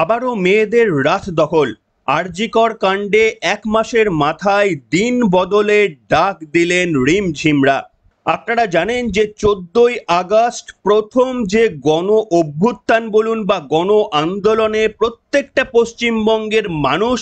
আবারও মেয়েদের রাত দখল আরজিকর কাণ্ডে এক মাসের মাথায় দিন বদলে ডাক দিলেন রিমঝিমরা আপনারা জানেন যে চোদ্দই আগস্ট প্রথম যে গণ অভ্যুত্থান বলুন বা গণ আন্দোলনে প্রত্যেকটা পশ্চিমবঙ্গের মানুষ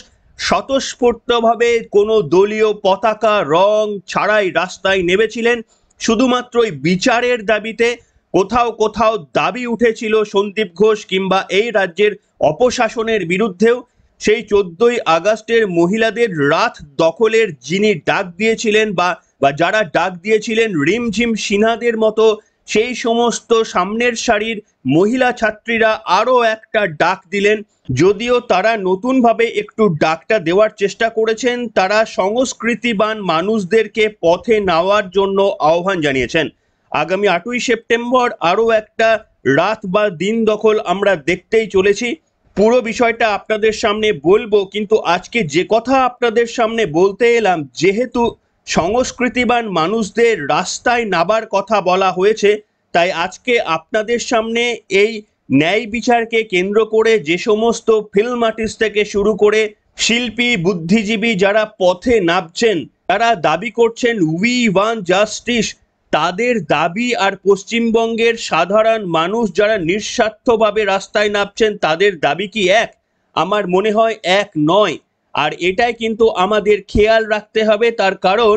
স্বতঃস্ফূর্তভাবে কোনো দলীয় পতাকা রং ছাড়াই রাস্তায় নেমেছিলেন শুধুমাত্রই বিচারের দাবিতে কোথাও কোথাও দাবি উঠেছিল সন্দীপ ঘোষ কিংবা এই রাজ্যের অপশাসনের বিরুদ্ধেও সেই চোদ্দই আগস্টের মহিলাদের রাত দখলের যিনি ডাক দিয়েছিলেন বা বা যারা ডাক দিয়েছিলেন রিমঝিম সিনহাদের মতো সেই সমস্ত সামনের সারির মহিলা ছাত্রীরা আরও একটা ডাক দিলেন যদিও তারা নতুনভাবে একটু ডাকটা দেওয়ার চেষ্টা করেছেন তারা সংস্কৃতিবান মানুষদেরকে পথে নেওয়ার জন্য আহ্বান জানিয়েছেন আগামী আটই সেপ্টেম্বর আরও একটা রাত বা দিন দখল আমরা দেখতেই চলেছি পুরো বিষয়টা আপনাদের সামনে বলবো কিন্তু আজকে যে কথা আপনাদের সামনে বলতে এলাম যেহেতু সংস্কৃতিবান মানুষদের রাস্তায় নাবার কথা বলা হয়েছে তাই আজকে আপনাদের সামনে এই ন্যায় বিচারকে কেন্দ্র করে যে সমস্ত ফিল্ম আর্টিস্ট থেকে শুরু করে শিল্পী বুদ্ধিজীবী যারা পথে নামছেন তারা দাবি করছেন উই ওয়ান জাস্টিস তাদের দাবি আর পশ্চিমবঙ্গের সাধারণ মানুষ যারা নিঃস্বার্থভাবে রাস্তায় নামছেন তাদের দাবি কি এক আমার মনে হয় এক নয় আর এটাই কিন্তু আমাদের খেয়াল রাখতে হবে তার কারণ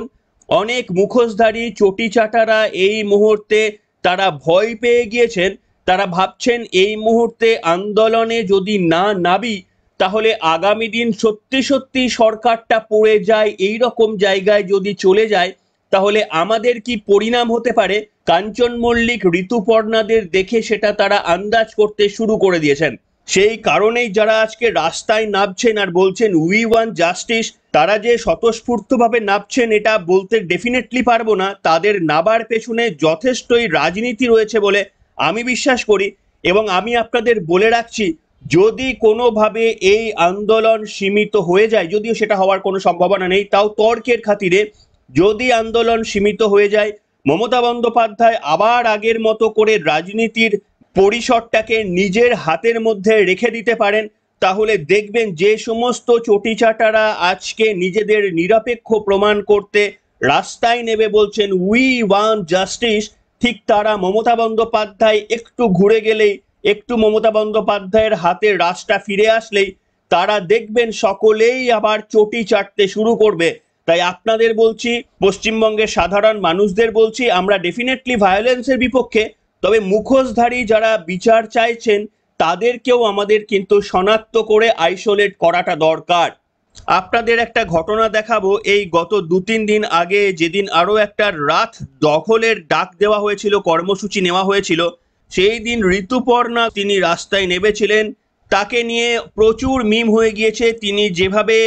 অনেক মুখোশধারী চটিচাটারা এই মুহূর্তে তারা ভয় পেয়ে গিয়েছেন তারা ভাবছেন এই মুহূর্তে আন্দোলনে যদি না নাবি তাহলে আগামী দিন সত্যি সত্যি সরকারটা পড়ে যায় এই রকম জায়গায় যদি চলে যায় তাহলে আমাদের কি পরিণাম হতে পারে কাঞ্চন মল্লিক ঋতুপর্ণাদের দেখে সেটা তারা আন্দাজ করতে শুরু করে দিয়েছেন সেই কারণেই যারা আজকে রাস্তায় নামছেন আর বলছেন উই ওয়ান জাস্টিস তারা যে স্বতঃস্ফূর্তভাবে নামছেন এটা বলতে ডেফিনেটলি পারবো না তাদের নাবার পেছনে যথেষ্টই রাজনীতি রয়েছে বলে আমি বিশ্বাস করি এবং আমি আপনাদের বলে রাখছি যদি কোনোভাবে এই আন্দোলন সীমিত হয়ে যায় যদিও সেটা হওয়ার কোনো সম্ভাবনা নেই তাও তর্কের খাতিরে যদি আন্দোলন সীমিত হয়ে যায় মমতা বন্দ্যোপাধ্যায় আবার আগের মতো করে রাজনীতির পরিসরটাকে নিজের হাতের মধ্যে রেখে দিতে পারেন তাহলে দেখবেন যে সমস্ত চটিচাটারা আজকে নিজেদের নিরপেক্ষ প্রমাণ করতে রাস্তায় নেবে বলছেন উই ওয়ান জাস্টিস ঠিক তারা মমতা বন্দ্যোপাধ্যায় একটু ঘুরে গেলেই একটু মমতা বন্দ্যোপাধ্যায়ের হাতে রাস্তা ফিরে আসলেই তারা দেখবেন সকলেই আবার চটি চাটতে শুরু করবে তাই আপনাদের বলছি পশ্চিমবঙ্গের সাধারণ মানুষদের বলছি আমরা ডেফিনেটলি ভায়োলেন্সের বিপক্ষে তবে মুখোশধারী যারা বিচার চাইছেন তাদেরকেও আমাদের কিন্তু শনাক্ত করে আইসোলেট করাটা দরকার আপনাদের একটা ঘটনা দেখাবো এই গত দু তিন দিন আগে যেদিন আরও একটা রাত দখলের ডাক দেওয়া হয়েছিল কর্মসূচি নেওয়া হয়েছিল সেই দিন ঋতুপর্ণা তিনি রাস্তায় নেমেছিলেন তাকে নিয়ে প্রচুর মিম হয়ে গিয়েছে তিনি যেভাবে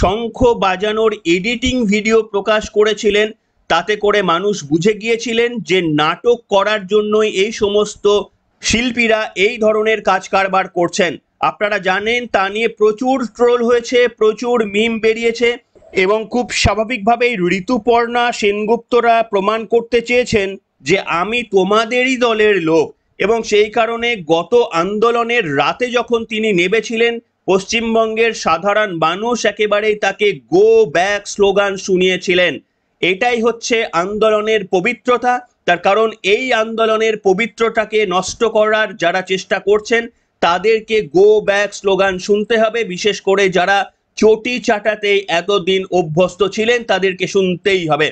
শঙ্খ বাজানোর এডিটিং ভিডিও প্রকাশ করেছিলেন তাতে করে মানুষ বুঝে গিয়েছিলেন যে নাটক করার জন্যই এই সমস্ত শিল্পীরা এই ধরনের কাজ কারবার করছেন আপনারা জানেন তা নিয়ে প্রচুর ট্রোল হয়েছে প্রচুর মিম বেরিয়েছে এবং খুব স্বাভাবিকভাবেই ঋতুপর্ণা সেনগুপ্তরা প্রমাণ করতে চেয়েছেন যে আমি তোমাদেরই দলের লোক এবং সেই কারণে গত আন্দোলনের রাতে যখন তিনি নেবেছিলেন পশ্চিমবঙ্গের সাধারণ মানুষ একেবারেই তাকে গো ব্যাক স্লোগান শুনিয়েছিলেন এটাই হচ্ছে আন্দোলনের পবিত্রতা তার কারণ এই আন্দোলনের পবিত্রতাকে নষ্ট করার যারা চেষ্টা করছেন তাদেরকে গো ব্যাক স্লোগান শুনতে হবে বিশেষ করে যারা চটি চাটাতে এতদিন অভ্যস্ত ছিলেন তাদেরকে শুনতেই হবে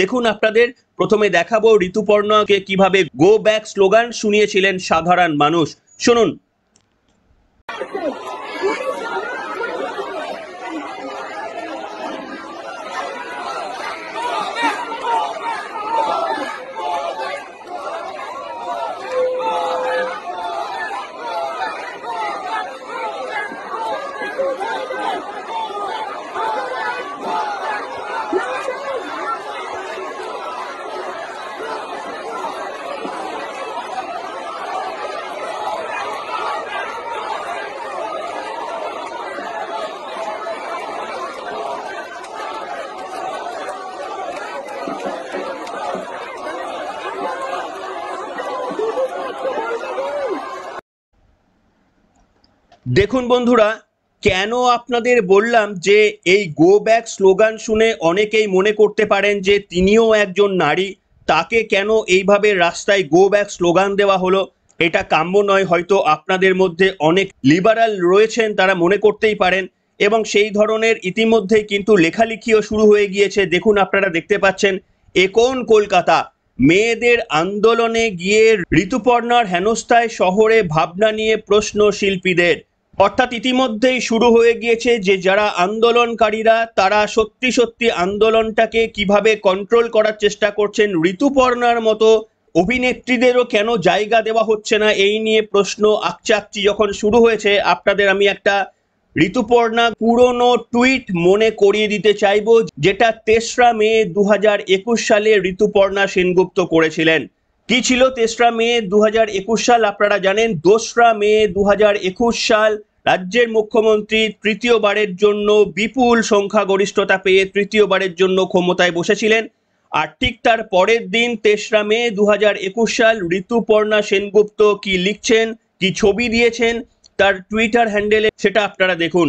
দেখুন আপনাদের প্রথমে দেখাবো ঋতুপর্ণকে কিভাবে গো ব্যাক স্লোগান শুনিয়েছিলেন সাধারণ মানুষ শুনুন Thank you. দেখুন বন্ধুরা কেন আপনাদের বললাম যে এই গো ব্যাক স্লোগান শুনে অনেকেই মনে করতে পারেন যে তিনিও একজন নারী তাকে কেন এইভাবে রাস্তায় গো ব্যাক স্লোগান দেওয়া হলো এটা কাম্য নয় হয়তো আপনাদের মধ্যে অনেক লিবারাল রয়েছেন তারা মনে করতেই পারেন এবং সেই ধরনের ইতিমধ্যেই কিন্তু লেখালেখিও শুরু হয়ে গিয়েছে দেখুন আপনারা দেখতে পাচ্ছেন একন কলকাতা মেয়েদের আন্দোলনে গিয়ে ঋতুপর্ণার হেনস্থায় শহরে ভাবনা নিয়ে প্রশ্ন শিল্পীদের অর্থাৎ ইতিমধ্যেই শুরু হয়ে গিয়েছে যে যারা আন্দোলনকারীরা তারা সত্যি সত্যি আন্দোলনটাকে কিভাবে কন্ট্রোল করার চেষ্টা করছেন ঋতুপর্ণার মতো অভিনেত্রীদেরও কেন জায়গা দেওয়া হচ্ছে না এই নিয়ে প্রশ্ন আকচাচ্ছি যখন শুরু হয়েছে আপনাদের আমি একটা ঋতুপর্ণা পুরনো টুইট মনে করিয়ে দিতে চাইব যেটা তেসরা মে দু সালে ঋতুপর্ণা সেনগুপ্ত করেছিলেন কি ছিল তেসরা মে দু সাল আপনারা জানেন দোসরা মে দু সাল রাজ্যের মুখ্যমন্ত্রী তৃতীয়বারের জন্য বিপুল সংখ্যাগরিষ্ঠতা পেয়ে তৃতীয়বারের জন্য ক্ষমতায় বসেছিলেন আর ঠিক তার পরের দিন তেসরা মে দু সাল ঋতুপর্ণা সেনগুপ্ত কি লিখছেন কি ছবি দিয়েছেন তার টুইটার হ্যান্ডেলে সেটা আপনারা দেখুন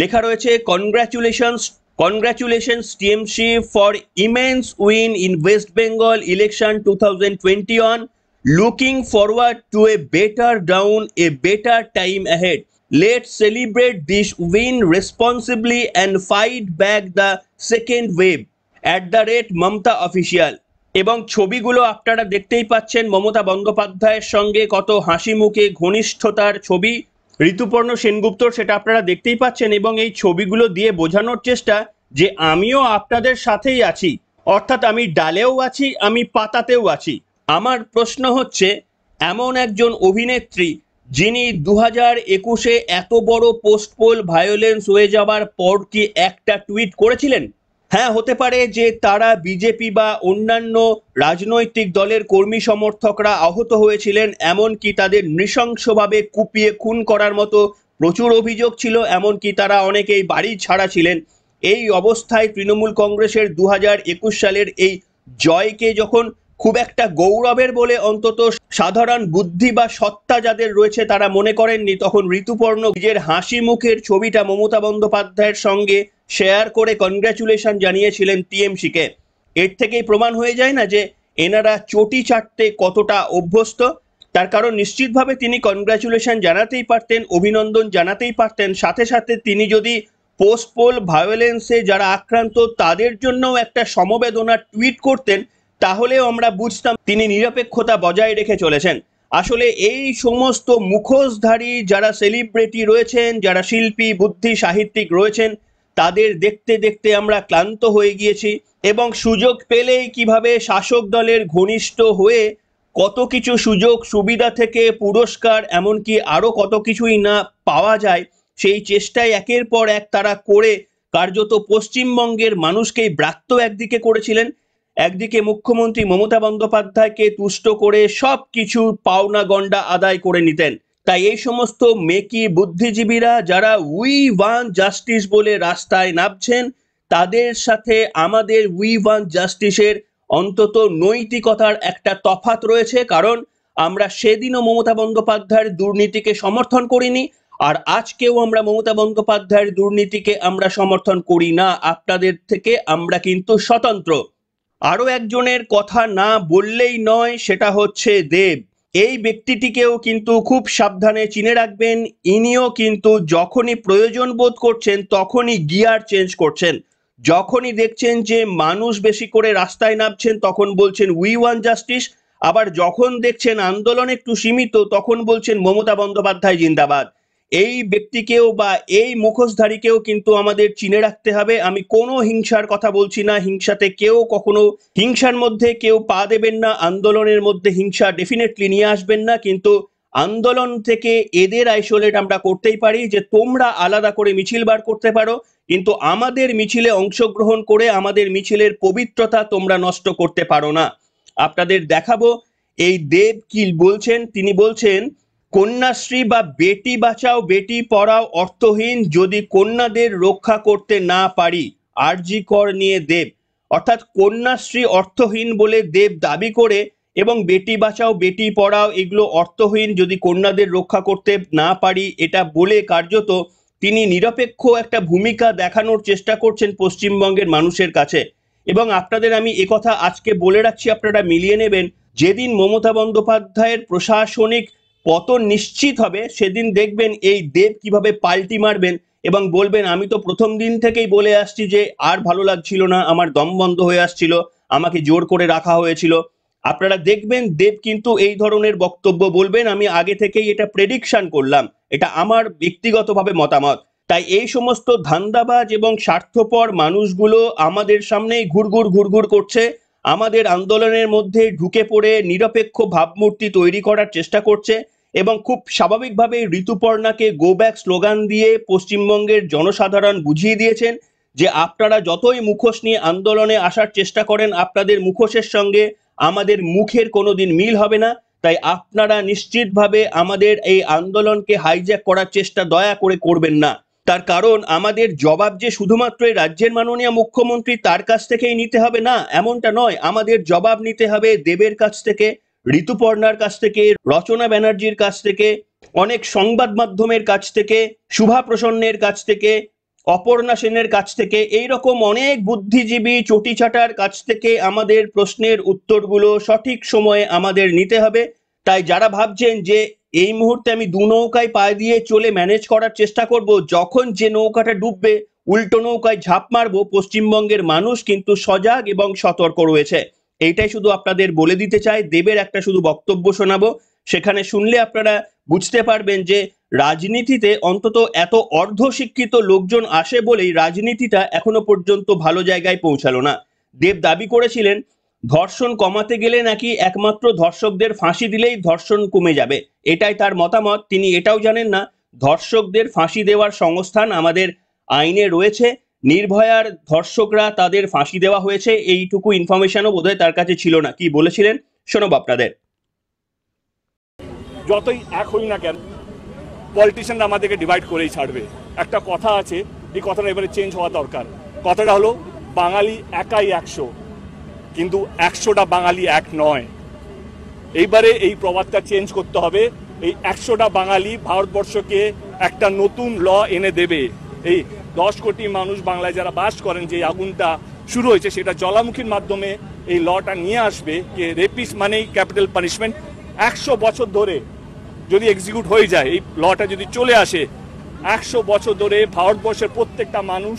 লেখা রয়েছে congratulations congratulations TMC for immense win in West Bengal election two thousand twenty one looking forward to a better dawn a better time ahead Let's celebrate this win responsibly and fight back the second wave at the rate Mamta official. এবং ছবিগুলো আপনারা দেখতেই পাচ্ছেন মমতা বন্দ্যোপাধ্যায়ের সঙ্গে কত হাসি মুখে ঘনিষ্ঠতার ছবি ঋতুপর্ণ সেনগুপ্তর সেটা আপনারা দেখতেই পাচ্ছেন এবং এই ছবিগুলো দিয়ে বোঝানোর চেষ্টা যে আমিও আপনাদের সাথেই আছি অর্থাৎ আমি ডালেও আছি আমি পাতাতেও আছি আমার প্রশ্ন হচ্ছে এমন একজন অভিনেত্রী যিনি দু হাজার একুশে এত বড় পোস্ট পোল ভায়োলেন্স হয়ে যাওয়ার পর কি একটা টুইট করেছিলেন হ্যাঁ হতে পারে যে তারা বিজেপি বা অন্যান্য রাজনৈতিক দলের কর্মী সমর্থকরা আহত হয়েছিলেন এমনকি তাদের নৃশংসভাবে কুপিয়ে খুন করার মতো প্রচুর অভিযোগ ছিল এমনকি তারা অনেকেই বাড়ি ছাড়া ছিলেন এই অবস্থায় তৃণমূল কংগ্রেসের দু সালের এই জয়কে যখন খুব একটা গৌরবের বলে অন্তত সাধারণ বুদ্ধি বা সত্তা যাদের রয়েছে তারা মনে করেননি তখন ঋতুপর্ণ নিজের হাসি মুখের ছবিটা মমতা বন্দ্যোপাধ্যায়ের সঙ্গে শেয়ার করে কনগ্র্যাচুলেশন জানিয়েছিলেন টিএমসিকে এর থেকেই প্রমাণ হয়ে যায় না যে এনারা চটি চাটতে কতটা অভ্যস্ত তার কারণ নিশ্চিতভাবে তিনি কনগ্র্যাচুলেশন জানাতেই পারতেন অভিনন্দন জানাতেই পারতেন সাথে সাথে তিনি যদি পোস্টপোল ভায়োলেন্সে যারা আক্রান্ত তাদের জন্যও একটা সমবেদনা টুইট করতেন তাহলেও আমরা বুঝতাম তিনি নিরপেক্ষতা বজায় রেখে চলেছেন আসলে এই সমস্ত মুখোশধারী যারা সেলিব্রিটি রয়েছেন যারা শিল্পী বুদ্ধি সাহিত্যিক রয়েছেন তাদের দেখতে দেখতে আমরা ক্লান্ত হয়ে গিয়েছি এবং সুযোগ পেলেই কিভাবে শাসক দলের ঘনিষ্ঠ হয়ে কত কিছু সুযোগ সুবিধা থেকে পুরস্কার এমনকি আরও কত কিছুই না পাওয়া যায় সেই চেষ্টায় একের পর এক তারা করে কার্যত পশ্চিমবঙ্গের মানুষকেই ব্রাত্য একদিকে করেছিলেন একদিকে মুখ্যমন্ত্রী মমতা বন্দ্যোপাধ্যায়কে তুষ্ট করে সব কিছু পাওনা গণ্ডা আদায় করে নিতেন তাই এই সমস্ত মেকি বুদ্ধিজীবীরা যারা উই ওয়ান জাস্টিস বলে রাস্তায় নামছেন তাদের সাথে আমাদের উই ওয়ান জাস্টিসের অন্তত নৈতিকতার একটা তফাত রয়েছে কারণ আমরা সেদিনও মমতা বন্দ্যোপাধ্যায়ের দুর্নীতিকে সমর্থন করিনি আর আজকেও আমরা মমতা বন্দ্যোপাধ্যায়ের দুর্নীতিকে আমরা সমর্থন করি না আপনাদের থেকে আমরা কিন্তু স্বতন্ত্র আরও একজনের কথা না বললেই নয় সেটা হচ্ছে দেব এই ব্যক্তিটিকেও কিন্তু খুব সাবধানে চিনে রাখবেন ইনিও কিন্তু যখনই প্রয়োজন বোধ করছেন তখনই গিয়ার চেঞ্জ করছেন যখনই দেখছেন যে মানুষ বেশি করে রাস্তায় নামছেন তখন বলছেন উই ওয়ান জাস্টিস আবার যখন দেখছেন আন্দোলন একটু সীমিত তখন বলছেন মমতা বন্দ্যোপাধ্যায় জিন্দাবাদ এই ব্যক্তিকেও বা এই মুখোশধারীকেও কিন্তু আমাদের চিনে রাখতে হবে আমি কোনো হিংসার কথা বলছি না হিংসাতে কেউ কখনো হিংসার মধ্যে কেউ পা দেবেন না আন্দোলনের মধ্যে হিংসা ডেফিনেটলি নিয়ে আসবেন না কিন্তু আন্দোলন থেকে এদের আইসোলেট আমরা করতেই পারি যে তোমরা আলাদা করে মিছিল বার করতে পারো কিন্তু আমাদের মিছিলে অংশগ্রহণ করে আমাদের মিছিলের পবিত্রতা তোমরা নষ্ট করতে পারো না আপনাদের দেখাবো এই দেব কি বলছেন তিনি বলছেন কন্যাশ্রী বা বেটি বাঁচাও বেটি পড়াও অর্থহীন যদি কন্যাদের রক্ষা করতে না পারি আরজি কর নিয়ে দেব অর্থাৎ কন্যাশ্রী অর্থহীন বলে দেব দাবি করে এবং বেটি বাঁচাও বেটি পড়াও এগুলো অর্থহীন যদি কন্যাদের রক্ষা করতে না পারি এটা বলে কার্যত তিনি নিরপেক্ষ একটা ভূমিকা দেখানোর চেষ্টা করছেন পশ্চিমবঙ্গের মানুষের কাছে এবং আপনাদের আমি একথা আজকে বলে রাখছি আপনারা মিলিয়ে নেবেন যেদিন মমতা বন্দ্যোপাধ্যায়ের প্রশাসনিক পতন নিশ্চিত হবে সেদিন দেখবেন এই দেব কিভাবে পাল্টি মারবেন এবং বলবেন আমি তো প্রথম দিন থেকেই বলে আসছি যে আর ভালো লাগছিল না আমার দম বন্ধ হয়ে আসছিল আমাকে জোর করে রাখা হয়েছিল আপনারা দেখবেন দেব কিন্তু এই ধরনের বক্তব্য বলবেন আমি আগে থেকেই এটা প্রেডিকশন করলাম এটা আমার ব্যক্তিগতভাবে মতামত তাই এই সমস্ত ধান্দাবাজ এবং স্বার্থপর মানুষগুলো আমাদের সামনেই ঘুরঘুর ঘুরঘুর করছে আমাদের আন্দোলনের মধ্যে ঢুকে পড়ে নিরপেক্ষ ভাবমূর্তি তৈরি করার চেষ্টা করছে এবং খুব স্বাভাবিকভাবে ঋতুপর্ণাকে গো ব্যাক স্লোগান দিয়ে পশ্চিমবঙ্গের জনসাধারণ বুঝিয়ে দিয়েছেন যে আপনারা যতই মুখোশ নিয়ে আন্দোলনে আসার চেষ্টা করেন আপনাদের মুখোশের সঙ্গে আমাদের মুখের কোনো দিন মিল হবে না তাই আপনারা নিশ্চিতভাবে আমাদের এই আন্দোলনকে হাইজ্যাক করার চেষ্টা দয়া করে করবেন না তার কারণ আমাদের জবাব যে শুধুমাত্র এই রাজ্যের মাননীয় মুখ্যমন্ত্রী তার কাছ থেকেই নিতে হবে না এমনটা নয় আমাদের জবাব নিতে হবে দেবের কাছ থেকে ঋতুপর্ণার কাছ থেকে রচনা ব্যানার্জির কাছ থেকে অনেক সংবাদ মাধ্যমের কাছ থেকে শুভা প্রসন্নের কাছ থেকে অপর্ণা সেনের কাছ থেকে এই রকম অনেক বুদ্ধিজীবী চটিচাটার কাছ থেকে আমাদের প্রশ্নের উত্তরগুলো সঠিক সময়ে আমাদের নিতে হবে তাই যারা ভাবছেন যে এই মুহূর্তে আমি দু নৌকায় পায়ে দিয়ে চলে ম্যানেজ করার চেষ্টা করব যখন যে নৌকাটা ডুববে উল্টো নৌকায় ঝাঁপ মারব পশ্চিমবঙ্গের মানুষ কিন্তু সজাগ এবং সতর্ক রয়েছে এইটাই শুধু আপনাদের বলে দিতে চাই দেবের একটা শুধু বক্তব্য শোনাবো সেখানে শুনলে আপনারা বুঝতে পারবেন যে রাজনীতিতে অন্তত এত অর্ধশিক্ষিত লোকজন আসে বলেই রাজনীতিটা এখনো পর্যন্ত ভালো জায়গায় পৌঁছালো না দেব দাবি করেছিলেন ধর্ষণ কমাতে গেলে নাকি একমাত্র ধর্ষকদের ফাঁসি দিলেই ধর্ষণ কমে যাবে এটাই তার মতামত তিনি এটাও জানেন না ধর্ষকদের ফাঁসি দেওয়ার সংস্থান আমাদের আইনে রয়েছে নির্ভয়ার ধর্ষকরা তাদের ফাঁসি দেওয়া হয়েছে এইটুকু ইনফরমেশনও বোধহয় তার কাছে ছিল না কি বলেছিলেন শোনো আপনাদের যতই এক হই না কেন পলিটিশিয়ানরা আমাদেরকে ডিভাইড করেই ছাড়বে একটা কথা আছে এই কথাটা এবারে চেঞ্জ হওয়া দরকার কথাটা হলো বাঙালি একাই একশো কিন্তু একশোটা বাঙালি এক নয় এইবারে এই প্রবাদটা চেঞ্জ করতে হবে এই একশোটা বাঙালি ভারতবর্ষকে একটা নতুন ল এনে দেবে এই দশ কোটি মানুষ বাংলায় যারা বাস করেন যে আগুনটা শুরু হয়েছে সেটা জলামুখীর মাধ্যমে এই লটা নিয়ে আসবে যে রেপিস মানেই ক্যাপিটাল পানিশমেন্ট একশো বছর ধরে যদি এক্সিকিউট হয়ে যায় এই লটা যদি চলে আসে একশো বছর ধরে ভারতবর্ষের প্রত্যেকটা মানুষ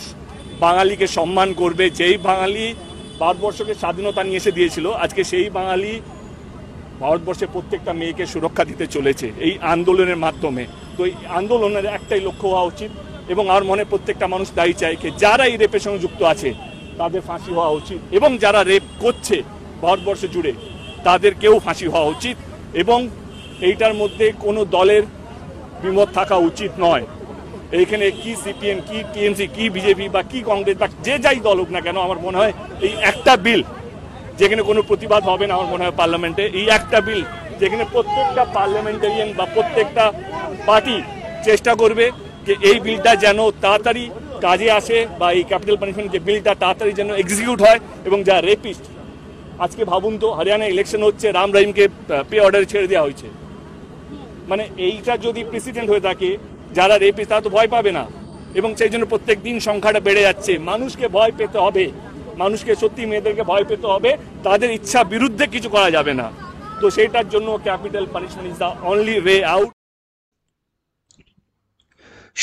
বাঙালিকে সম্মান করবে যেই বাঙালি ভারতবর্ষকে স্বাধীনতা নিয়ে এসে দিয়েছিল আজকে সেই বাঙালি ভারতবর্ষের প্রত্যেকটা মেয়েকে সুরক্ষা দিতে চলেছে এই আন্দোলনের মাধ্যমে তো এই আন্দোলনের একটাই লক্ষ্য হওয়া উচিত এবং আর মনে প্রত্যেকটা মানুষ তাই চায় যে যারা এই রেপের সঙ্গে যুক্ত আছে তাদের ফাঁসি হওয়া উচিত এবং যারা রেপ করছে ভারতবর্ষ জুড়ে তাদেরকেও ফাঁসি হওয়া উচিত এবং এইটার মধ্যে কোনো দলের বিমত থাকা উচিত নয় এইখানে কি সিপিএম কি টিএমসি কি বিজেপি বা কি কংগ্রেস বা যে যাই দল হোক না কেন আমার মনে হয় এই একটা বিল যেখানে কোনো প্রতিবাদ হবে না আমার মনে হয় পার্লামেন্টে এই একটা বিল যেখানে প্রত্যেকটা পার্লামেন্টারিয়ান বা প্রত্যেকটা পার্টি চেষ্টা করবে যে এই বিলটা যেন তাড়াতাড়ি কাজে আসে বা এই ক্যাপিটাল পানিশমেন্ট যে বিলটা তাড়াতাড়ি যেন এক্সিকিউট হয় এবং যা রেপিস্ট আজকে ভাবুন তো হরিয়ানা ইলেকশন হচ্ছে রাম রহিমকে পে অর্ডার ছেড়ে দেওয়া হয়েছে মানে এইটা যদি প্রেসিডেন্ট হয়ে থাকে যারা রেপিস তারা তো ভয় পাবে না এবং সেই জন্য প্রত্যেক দিন সংখ্যাটা বেড়ে যাচ্ছে মানুষকে ভয় পেতে হবে মানুষকে সত্যি মেয়েদেরকে ভয় পেতে হবে তাদের ইচ্ছা বিরুদ্ধে কিছু করা যাবে না তো সেটার জন্য capital punishment is the only way out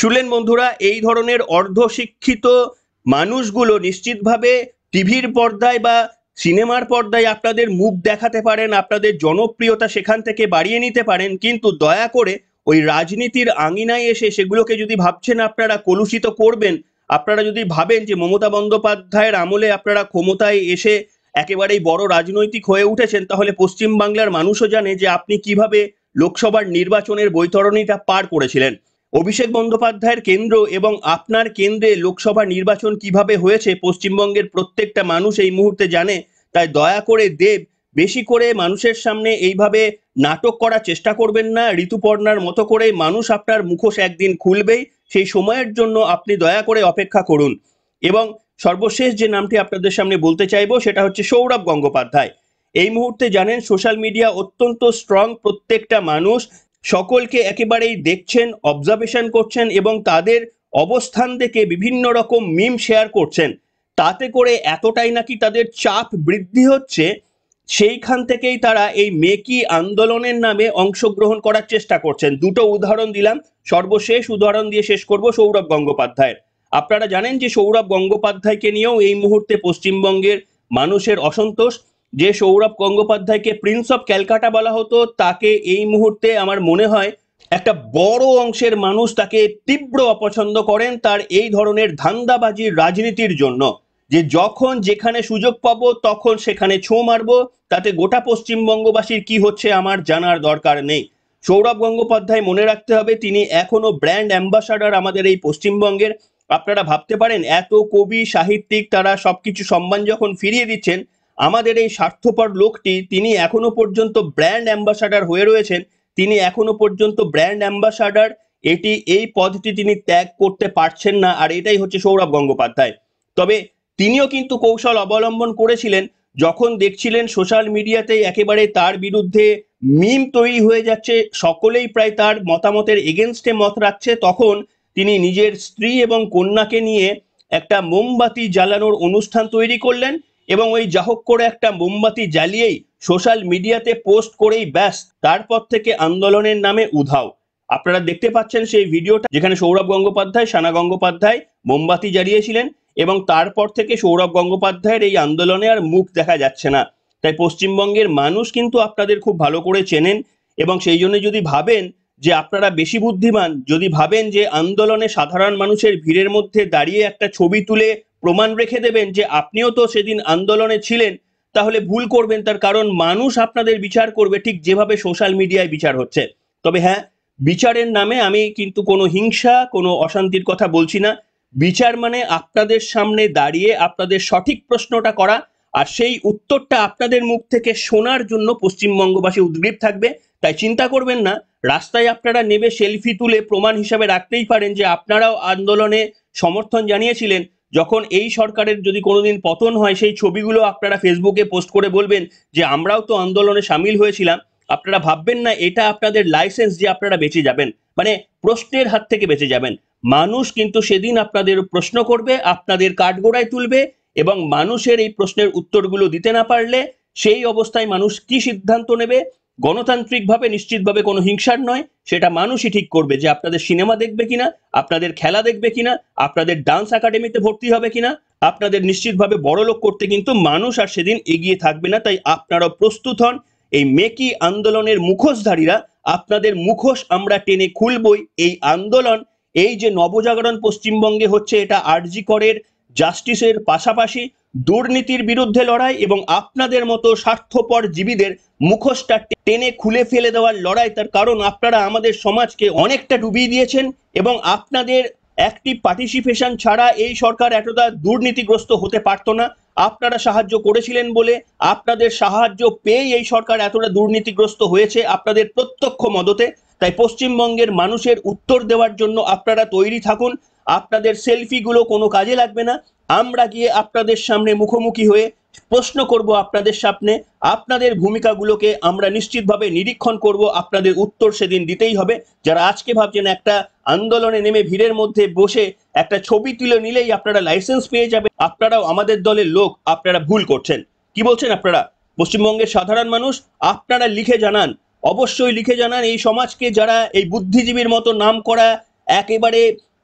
শুনলেন বন্ধুরা এই ধরনের অর্ধশিক্ষিত মানুষগুলো নিশ্চিতভাবে টিভির পর্দায় বা সিনেমার পর্দায় আপনাদের মুখ দেখাতে পারেন আপনাদের জনপ্রিয়তা সেখান থেকে বাড়িয়ে নিতে পারেন কিন্তু দয়া করে ওই রাজনীতির আঙিনায় এসে সেগুলোকে যদি ভাবছেন আপনারা কলুষিত করবেন আপনারা যদি ভাবেন যে মমতা বন্দ্যোপাধ্যায়ের আমলে আপনারা ক্ষমতায় এসে একেবারেই বড় রাজনৈতিক হয়ে উঠেছেন তাহলে পশ্চিমবাংলার মানুষও জানে যে আপনি কিভাবে লোকসভার নির্বাচনের বৈতরণীটা পার করেছিলেন অভিষেক বন্দ্যোপাধ্যায়ের কেন্দ্র এবং আপনার কেন্দ্রে লোকসভা নির্বাচন কিভাবে হয়েছে পশ্চিমবঙ্গের প্রত্যেকটা মানুষ এই মুহূর্তে জানে তাই দয়া করে দেব বেশি করে মানুষের সামনে এইভাবে নাটক করার চেষ্টা করবেন না ঋতুপর্ণার মতো করে মানুষ আপনার মুখোশ একদিন খুলবেই সেই সময়ের জন্য আপনি দয়া করে অপেক্ষা করুন এবং সর্বশেষ যে নামটি আপনাদের সামনে বলতে চাইবো সেটা হচ্ছে সৌরভ গঙ্গোপাধ্যায় এই মুহূর্তে জানেন সোশ্যাল মিডিয়া অত্যন্ত স্ট্রং প্রত্যেকটা মানুষ সকলকে একেবারেই দেখছেন অবজারভেশন করছেন এবং তাদের অবস্থান থেকে বিভিন্ন রকম মিম শেয়ার করছেন তাতে করে এতটাই নাকি তাদের চাপ বৃদ্ধি হচ্ছে সেইখান থেকেই তারা এই মেকি আন্দোলনের নামে অংশগ্রহণ করার চেষ্টা করছেন দুটো উদাহরণ দিলাম সর্বশেষ উদাহরণ দিয়ে শেষ করব সৌরভ গঙ্গোপাধ্যায়ের আপনারা জানেন যে সৌরভ গঙ্গোপাধ্যায়কে নিয়েও এই মুহূর্তে পশ্চিমবঙ্গের মানুষের অসন্তোষ যে সৌরভ গঙ্গোপাধ্যায়কে প্রিন্স অফ ক্যালকাটা বলা হতো তাকে এই মুহূর্তে আমার মনে হয় একটা বড় অংশের মানুষ তাকে তীব্র অপছন্দ করেন তার এই ধরনের ধান্দাবাজির রাজনীতির জন্য যে যখন যেখানে সুযোগ পাবো তখন সেখানে ছৌ মারবো তাতে গোটা পশ্চিমবঙ্গবাসীর কি হচ্ছে আমার জানার দরকার নেই সৌরভ গঙ্গোপাধ্যায় মনে রাখতে হবে তিনি এখনো ব্র্যান্ড অ্যাম্বাসাডার আমাদের এই পশ্চিমবঙ্গের আপনারা ভাবতে পারেন এত কবি সাহিত্যিক তারা সবকিছু সম্মান যখন ফিরিয়ে দিচ্ছেন আমাদের এই স্বার্থপর লোকটি তিনি এখনো পর্যন্ত ব্র্যান্ড অ্যাম্বাসাডার হয়ে রয়েছেন তিনি এখনো পর্যন্ত ব্র্যান্ড অ্যাম্বাসাডার এটি এই পদটি তিনি ত্যাগ করতে পারছেন না আর এটাই হচ্ছে সৌরভ গঙ্গোপাধ্যায় তবে তিনিও কিন্তু কৌশল অবলম্বন করেছিলেন যখন দেখছিলেন সোশ্যাল মিডিয়াতে একেবারে তার বিরুদ্ধে মিম তৈরি হয়ে যাচ্ছে সকলেই প্রায় তার মতামতের এগেনস্টে মত রাখছে তখন তিনি নিজের স্ত্রী এবং কন্যাকে নিয়ে একটা মোমবাতি জ্বালানোর অনুষ্ঠান তৈরি করলেন এবং ওই যাহক করে একটা মোমবাতি জ্বালিয়েই সোশ্যাল মিডিয়াতে পোস্ট করেই ব্যাস তারপর থেকে আন্দোলনের নামে উধাও আপনারা দেখতে পাচ্ছেন সেই ভিডিওটা যেখানে সৌরভ গঙ্গোপাধ্যায় সানা গঙ্গোপাধ্যায় মোমবাতি জ্বালিয়েছিলেন এবং তারপর থেকে সৌরভ গঙ্গোপাধ্যায়ের এই আন্দোলনে আর মুখ দেখা যাচ্ছে না তাই পশ্চিমবঙ্গের মানুষ কিন্তু আপনাদের খুব ভালো করে চেনেন এবং সেই জন্য যদি ভাবেন যে আপনারা বেশি বুদ্ধিমান যদি ভাবেন যে আন্দোলনে সাধারণ মানুষের ভিড়ের মধ্যে দাঁড়িয়ে একটা ছবি তুলে প্রমাণ রেখে দেবেন যে আপনিও তো সেদিন আন্দোলনে ছিলেন তাহলে ভুল করবেন তার কারণ মানুষ আপনাদের বিচার করবে ঠিক যেভাবে সোশ্যাল মিডিয়ায় বিচার হচ্ছে তবে হ্যাঁ বিচারের নামে আমি কিন্তু কোনো হিংসা কোনো অশান্তির কথা বলছি না বিচার মানে আপনাদের সামনে দাঁড়িয়ে আপনাদের সঠিক প্রশ্নটা করা আর সেই উত্তরটা আপনাদের মুখ থেকে শোনার জন্য পশ্চিমবঙ্গবাসী উদ্গ্রীব থাকবে তাই চিন্তা করবেন না রাস্তায় আপনারা নেবে সেলফি তুলে প্রমাণ হিসাবে রাখতেই পারেন যে আপনারাও আন্দোলনে সমর্থন জানিয়েছিলেন যখন এই সরকারের যদি কোনোদিন পতন হয় সেই ছবিগুলো আপনারা ফেসবুকে পোস্ট করে বলবেন যে আমরাও তো আন্দোলনে সামিল হয়েছিলাম আপনারা ভাববেন না এটা আপনাদের লাইসেন্স যে আপনারা বেঁচে যাবেন মানে প্রশ্নের হাত থেকে বেঁচে যাবেন মানুষ কিন্তু সেদিন আপনাদের প্রশ্ন করবে আপনাদের কাঠগোড়ায় তুলবে এবং মানুষের এই প্রশ্নের উত্তরগুলো দিতে না পারলে সেই অবস্থায় মানুষ কি সিদ্ধান্ত নেবে গণতান্ত্রিকভাবে নিশ্চিতভাবে কোনো হিংসার নয় সেটা মানুষই ঠিক করবে যে আপনাদের সিনেমা দেখবে কিনা আপনাদের খেলা দেখবে কিনা আপনাদের ডান্স একাডেমিতে ভর্তি হবে কিনা আপনাদের নিশ্চিতভাবে বড় লোক করতে কিন্তু মানুষ আর সেদিন এগিয়ে থাকবে না তাই আপনারা প্রস্তুত হন এই মেকি আন্দোলনের মুখোশধারীরা আপনাদের মুখোশ আমরা টেনে খুলবই এই আন্দোলন এই যে নবজাগরণ পশ্চিমবঙ্গে হচ্ছে এটা আরজি করের জাস্টিসের পাশাপাশি দুর্নীতির বিরুদ্ধে লড়াই এবং আপনাদের মতো স্বার্থপর জীবীদের মুখোশটা টেনে খুলে ফেলে দেওয়ার লড়াই তার কারণ আপনারা আমাদের সমাজকে অনেকটা ডুবিয়ে দিয়েছেন এবং আপনাদের একটি পার্টিসিপেশন ছাড়া এই সরকার এতটা দুর্নীতিগ্রস্ত হতে পারত না আপনারা সাহায্য করেছিলেন বলে আপনাদের সাহায্য পেয়েই এই সরকার এতটা দুর্নীতিগ্রস্ত হয়েছে আপনাদের প্রত্যক্ষ মদতে তাই পশ্চিমবঙ্গের মানুষের উত্তর দেওয়ার জন্য আপনারা তৈরি থাকুন আপনাদের সেলফিগুলো কোনো কাজে লাগবে না আমরা গিয়ে আপনাদের সামনে মুখোমুখি হয়ে প্রশ্ন করব আপনাদের সামনে আপনাদের ভূমিকাগুলোকে আমরা নিশ্চিতভাবে নিরীক্ষণ করব আপনাদের উত্তর সেদিন দিতেই হবে যারা আজকে ভাবছেন একটা আন্দোলনে নেমে ভিড়ের মধ্যে বসে একটা ছবি তুলে নিলেই আপনারা লাইসেন্স পেয়ে যাবে আপনারাও আমাদের দলের লোক আপনারা ভুল করছেন কি বলছেন আপনারা পশ্চিমবঙ্গের সাধারণ মানুষ আপনারা লিখে জানান অবশ্যই লিখে জানান এই সমাজকে যারা এই বুদ্ধিজীবীর মতো নাম করা একেবারে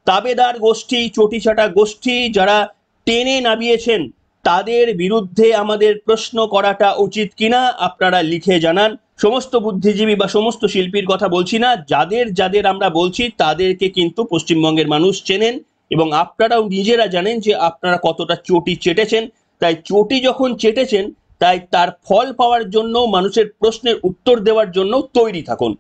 তাবেদার গোষ্ঠী চটিচাটা গোষ্ঠী যারা টেনে নামিয়েছেন তাদের বিরুদ্ধে আমাদের প্রশ্ন করাটা উচিত কিনা আপনারা লিখে জানান সমস্ত বুদ্ধিজীবী বা সমস্ত শিল্পীর কথা বলছি না যাদের যাদের আমরা বলছি তাদেরকে কিন্তু পশ্চিমবঙ্গের মানুষ চেনেন এবং আপনারাও নিজেরা জানেন যে আপনারা কতটা চটি চেটেছেন তাই চটি যখন চেটেছেন তাই তার ফল পাওয়ার জন্য মানুষের প্রশ্নের উত্তর দেওয়ার জন্য তৈরি থাকুন